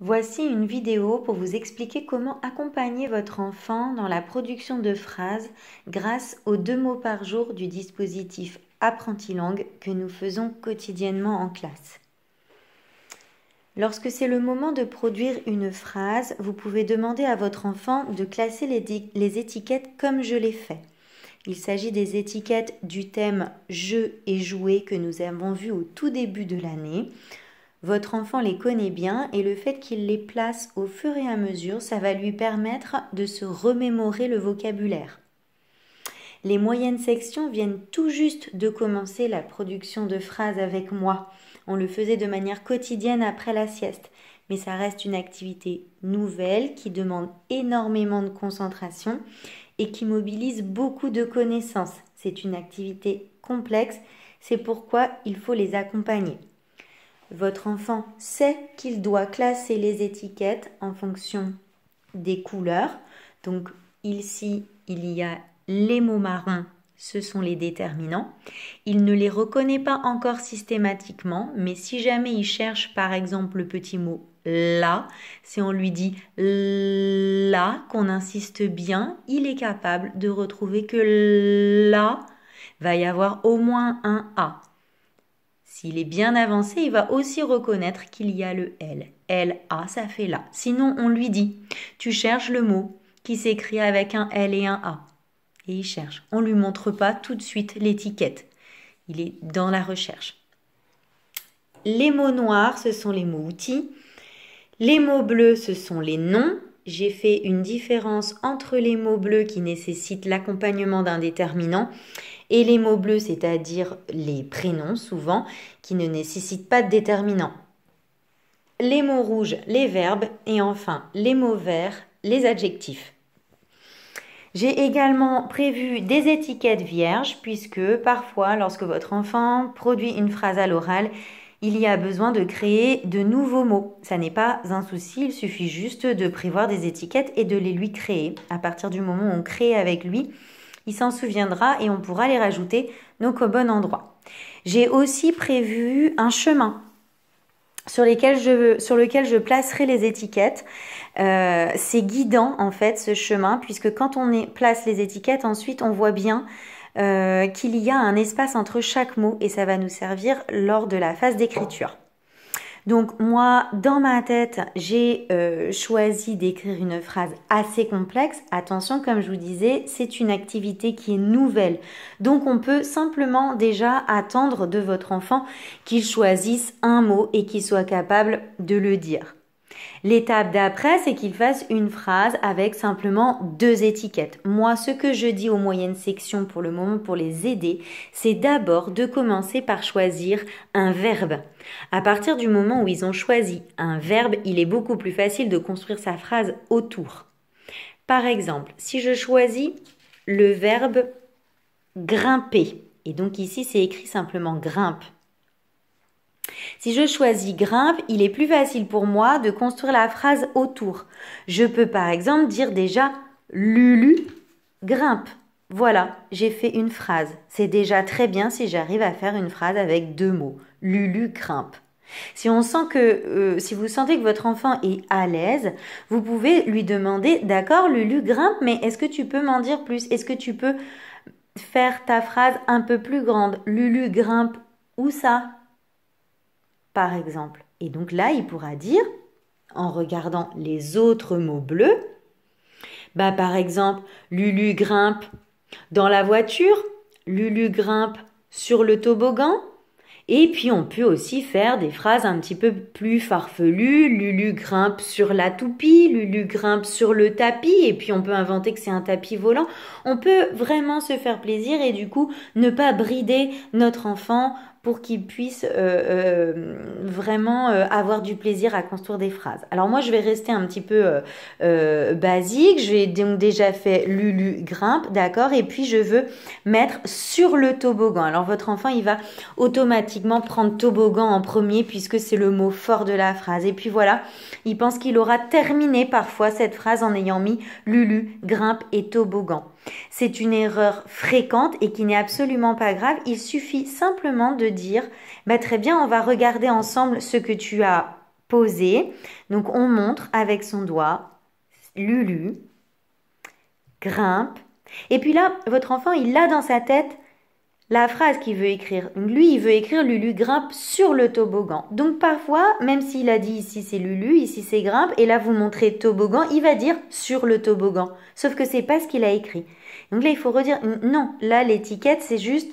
Voici une vidéo pour vous expliquer comment accompagner votre enfant dans la production de phrases grâce aux deux mots par jour du dispositif Apprenti-Langue que nous faisons quotidiennement en classe. Lorsque c'est le moment de produire une phrase, vous pouvez demander à votre enfant de classer les, étiquettes comme je l'ai fait. Il s'agit des étiquettes du thème jeu et jouer que nous avons vu au tout début de l'année votre enfant les connaît bien et le fait qu'il les place au fur et à mesure, ça va lui permettre de se remémorer le vocabulaire. Les moyennes sections viennent tout juste de commencer la production de phrases avec moi. On le faisait de manière quotidienne après la sieste, mais ça reste une activité nouvelle qui demande énormément de concentration et qui mobilise beaucoup de connaissances. C'est une activité complexe, c'est pourquoi il faut les accompagner. Votre enfant sait qu'il doit classer les étiquettes en fonction des couleurs. Donc ici, il y a les mots marins, ce sont les déterminants. Il ne les reconnaît pas encore systématiquement, mais si jamais il cherche par exemple le petit mot là, si on lui dit là, qu'on insiste bien, il est capable de retrouver que là va y avoir au moins un A. S'il est bien avancé, il va aussi reconnaître qu'il y a le L. L, A, ça fait là. Sinon, on lui dit, tu cherches le mot qui s'écrit avec un L et un A. Et il cherche. On ne lui montre pas tout de suite l'étiquette. Il est dans la recherche. Les mots noirs, ce sont les mots outils. Les mots bleus, ce sont les noms. J'ai fait une différence entre les mots bleus qui nécessitent l'accompagnement d'un déterminant et les mots bleus, c'est-à-dire les prénoms souvent, qui ne nécessitent pas de déterminant. Les mots rouges, les verbes, et enfin les mots verts, les adjectifs. J'ai également prévu des étiquettes vierges puisque parfois lorsque votre enfant produit une phrase à l'oral, il y a besoin de créer de nouveaux mots. Ça n'est pas un souci, il suffit juste de prévoir des étiquettes et de les lui créer. À partir du moment où on crée avec lui, il s'en souviendra et on pourra les rajouter donc au bon endroit. J'ai aussi prévu un chemin sur, je, sur lequel je placerai les étiquettes. Euh, c'est guidant en fait ce chemin puisque quand on place les étiquettes ensuite on voit bien euh, qu'il y a un espace entre chaque mot et ça va nous servir lors de la phase d'écriture. Donc moi, dans ma tête, j'ai euh, choisi d'écrire une phrase assez complexe. Attention, comme je vous disais, c'est une activité qui est nouvelle. Donc on peut simplement déjà attendre de votre enfant qu'il choisisse un mot et qu'il soit capable de le dire. L'étape d'après, c'est qu'il fasse une phrase avec simplement deux étiquettes. Moi, ce que je dis aux moyennes sections pour le moment pour les aider, c'est d'abord de commencer par choisir un verbe. À partir du moment où ils ont choisi un verbe, il est beaucoup plus facile de construire sa phrase autour. Par exemple, si je choisis le verbe grimper, et donc ici c'est écrit simplement grimpe, si je choisis grimpe, il est plus facile pour moi de construire la phrase autour. Je peux par exemple dire déjà Lulu grimpe. Voilà, j'ai fait une phrase. C'est déjà très bien si j'arrive à faire une phrase avec deux mots. Lulu grimpe. Si on sent euh, si vous sentez que votre enfant est à l'aise, vous pouvez lui demander, d'accord, Lulu grimpe, mais est-ce que tu peux m'en dire plus Est-ce que tu peux faire ta phrase un peu plus grande Lulu grimpe où ça par exemple. Et donc là, il pourra dire, en regardant les autres mots bleus, bah par exemple, Lulu grimpe dans la voiture, Lulu grimpe sur le toboggan. Et puis on peut aussi faire des phrases un petit peu plus farfelues. Lulu grimpe sur la toupie, Lulu grimpe sur le tapis, et puis on peut inventer que c'est un tapis volant. On peut vraiment se faire plaisir et du coup ne pas brider notre enfant pour qu'ils puisse euh, euh, vraiment euh, avoir du plaisir à construire des phrases. Alors moi, je vais rester un petit peu basique. J'ai donc déjà fait Lulu grimpe, d'accord Et puis, je veux mettre sur le toboggan. Alors votre enfant, il va automatiquement prendre toboggan en premier puisque c'est le mot fort de la phrase. Et puis voilà, il pense qu'il aura terminé parfois cette phrase en ayant mis Lulu, grimpe et toboggan. C'est une erreur fréquente et qui n'est absolument pas grave. Il suffit simplement de dire, bah, très bien, on va regarder ensemble ce que tu as posé. Donc on montre avec son doigt, Lulu, grimpe. Et puis là, votre enfant, il l'a dans sa tête la phrase qu'il veut écrire. Lui, il veut écrire Lulu grimpe sur le toboggan. Donc parfois, même s'il a dit ici c'est Lulu, ici c'est grimpe, et là vous montrez toboggan, il va dire sur le toboggan. Sauf que c'est pas ce qu'il a écrit. Donc là, il faut redire non. Là, l'étiquette c'est juste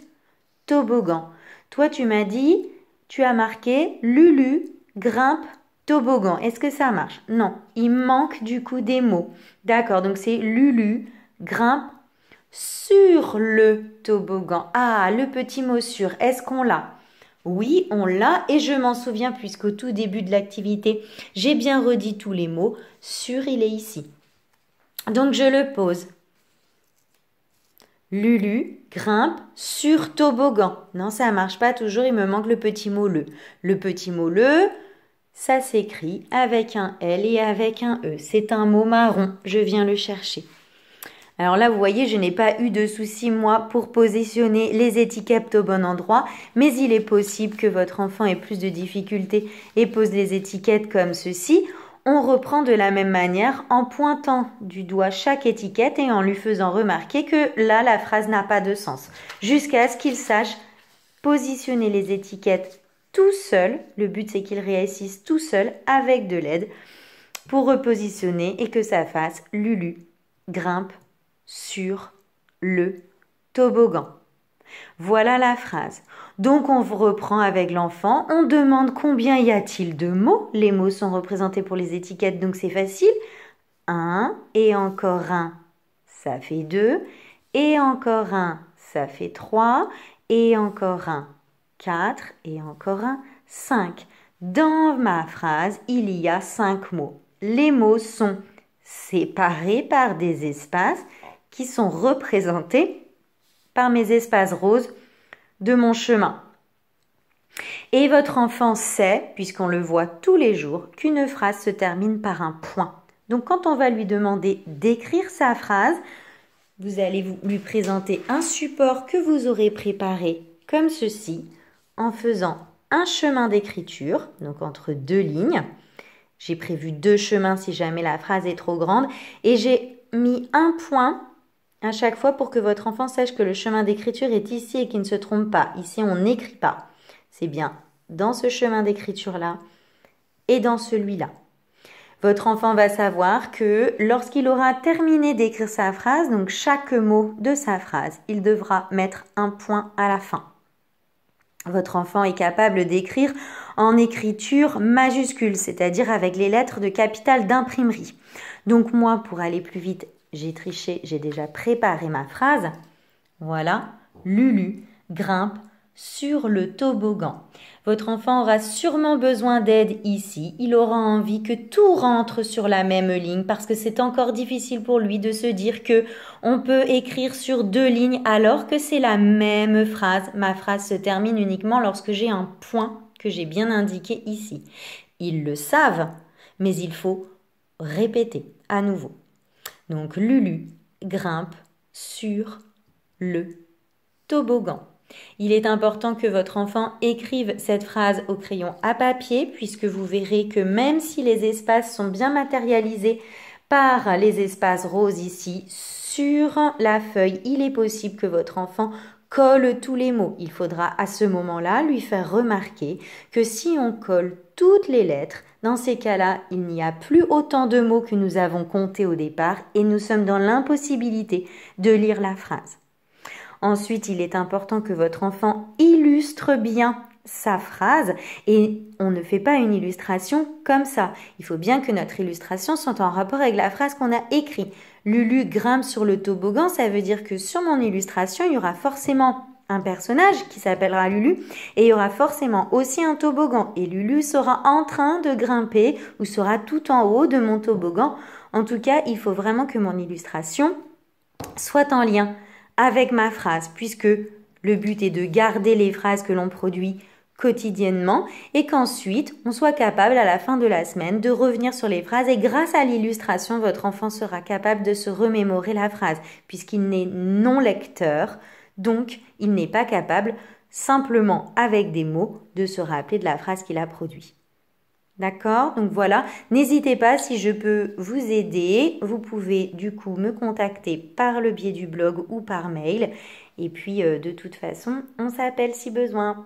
toboggan. Toi, tu m'as dit, tu as marqué Lulu grimpe toboggan. Est-ce que ça marche Non. Il manque du coup des mots. D'accord. Donc c'est Lulu grimpe sur le toboggan. Ah, le petit mot sur, est-ce qu'on l'a Oui, on l'a et je m'en souviens puisqu'au tout début de l'activité, j'ai bien redit tous les mots. Sur, il est ici. Donc je le pose. Lulu grimpe sur toboggan. Non, ça marche pas toujours, il me manque le petit mot le. Le petit mot le, ça s'écrit avec un L et avec un E. C'est un mot marron, je viens le chercher. Alors là, vous voyez, je n'ai pas eu de soucis, moi, pour positionner les étiquettes au bon endroit, mais il est possible que votre enfant ait plus de difficultés et pose les étiquettes comme ceci. On reprend de la même manière en pointant du doigt chaque étiquette et en lui faisant remarquer que là, la phrase n'a pas de sens, jusqu'à ce qu'il sache positionner les étiquettes tout seul. Le but, c'est qu'il réussisse tout seul avec de l'aide pour repositionner et que ça fasse Lulu grimpe sur le toboggan. Voilà la phrase. Donc on reprend avec l'enfant, on demande combien y a-t-il de mots. Les mots sont représentés pour les étiquettes, donc c'est facile. Un et encore un, ça fait deux. Et encore un, ça fait trois. Et encore un, quatre. Et encore un, cinq. Dans ma phrase, il y a cinq mots. Les mots sont séparés par des espaces qui sont représentés par mes espaces roses de mon chemin. Et votre enfant sait, puisqu'on le voit tous les jours, qu'une phrase se termine par un point. Donc quand on va lui demander d'écrire sa phrase, vous allez lui présenter un support que vous aurez préparé comme ceci, en faisant un chemin d'écriture, donc entre deux lignes. J'ai prévu deux chemins si jamais la phrase est trop grande, et j'ai mis un point à chaque fois pour que votre enfant sache que le chemin d'écriture est ici et qu'il ne se trompe pas. Ici, on n'écrit pas. C'est bien dans ce chemin d'écriture-là et dans celui-là. Votre enfant va savoir que lorsqu'il aura terminé d'écrire sa phrase, donc chaque mot de sa phrase, il devra mettre un point à la fin. Votre enfant est capable d'écrire en écriture majuscule, c'est-à-dire avec les lettres de capital d'imprimerie. Donc moi, pour aller plus vite j'ai triché, j'ai déjà préparé ma phrase. Voilà, Lulu grimpe sur le toboggan. Votre enfant aura sûrement besoin d'aide ici. Il aura envie que tout rentre sur la même ligne parce que c'est encore difficile pour lui de se dire que on peut écrire sur deux lignes alors que c'est la même phrase. Ma phrase se termine uniquement lorsque j'ai un point que j'ai bien indiqué ici. Ils le savent, mais il faut répéter à nouveau. Donc Lulu grimpe sur le toboggan. Il est important que votre enfant écrive cette phrase au crayon à papier puisque vous verrez que même si les espaces sont bien matérialisés par les espaces roses ici sur la feuille, il est possible que votre enfant colle tous les mots. Il faudra à ce moment-là lui faire remarquer que si on colle toutes les lettres, dans ces cas-là, il n'y a plus autant de mots que nous avons comptés au départ et nous sommes dans l'impossibilité de lire la phrase. Ensuite, il est important que votre enfant illustre bien sa phrase et on ne fait pas une illustration comme ça. Il faut bien que notre illustration soit en rapport avec la phrase qu'on a écrite. Lulu grimpe sur le toboggan, ça veut dire que sur mon illustration, il y aura forcément un personnage qui s'appellera Lulu et il y aura forcément aussi un toboggan et Lulu sera en train de grimper ou sera tout en haut de mon toboggan. En tout cas, il faut vraiment que mon illustration soit en lien avec ma phrase puisque le but est de garder les phrases que l'on produit quotidiennement et qu'ensuite on soit capable à la fin de la semaine de revenir sur les phrases et grâce à l'illustration votre enfant sera capable de se remémorer la phrase puisqu'il n'est non lecteur donc il n'est pas capable simplement avec des mots de se rappeler de la phrase qu'il a produite. D'accord Donc voilà, n'hésitez pas si je peux vous aider. Vous pouvez du coup me contacter par le biais du blog ou par mail. Et puis euh, de toute façon, on s'appelle si besoin.